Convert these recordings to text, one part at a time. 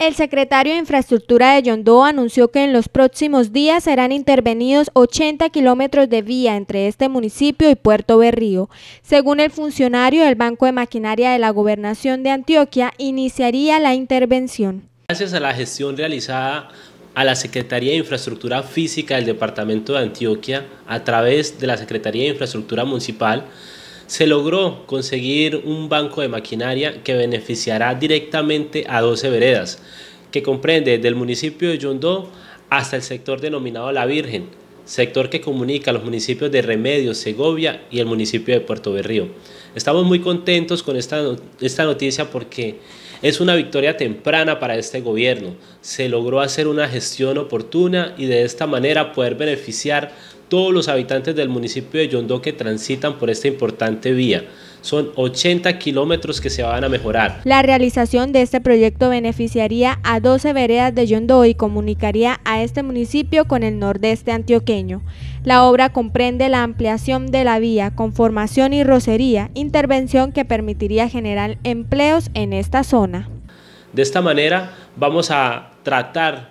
El secretario de Infraestructura de Yondó anunció que en los próximos días serán intervenidos 80 kilómetros de vía entre este municipio y Puerto Berrío. Según el funcionario del Banco de Maquinaria de la Gobernación de Antioquia, iniciaría la intervención. Gracias a la gestión realizada a la Secretaría de Infraestructura Física del Departamento de Antioquia a través de la Secretaría de Infraestructura Municipal, se logró conseguir un banco de maquinaria que beneficiará directamente a 12 veredas, que comprende desde el municipio de Yondó hasta el sector denominado La Virgen, sector que comunica a los municipios de Remedios, Segovia y el municipio de Puerto Berrío. Estamos muy contentos con esta, esta noticia porque es una victoria temprana para este gobierno. Se logró hacer una gestión oportuna y de esta manera poder beneficiar todos los habitantes del municipio de Yondó que transitan por esta importante vía. Son 80 kilómetros que se van a mejorar. La realización de este proyecto beneficiaría a 12 veredas de Yondó y comunicaría a este municipio con el nordeste antioqueño. La obra comprende la ampliación de la vía, formación y rocería, intervención que permitiría generar empleos en esta zona. De esta manera vamos a tratar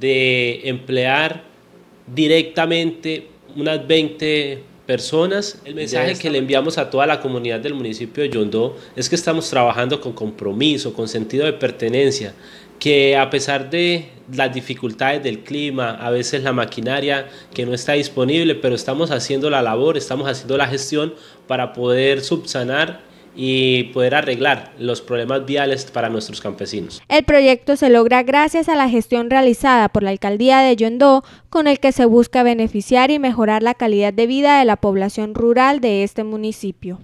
de emplear directamente unas 20 personas. El mensaje que le enviamos a toda la comunidad del municipio de Yondó es que estamos trabajando con compromiso, con sentido de pertenencia, que a pesar de las dificultades del clima, a veces la maquinaria que no está disponible, pero estamos haciendo la labor, estamos haciendo la gestión para poder subsanar y poder arreglar los problemas viales para nuestros campesinos. El proyecto se logra gracias a la gestión realizada por la alcaldía de Yondó, con el que se busca beneficiar y mejorar la calidad de vida de la población rural de este municipio.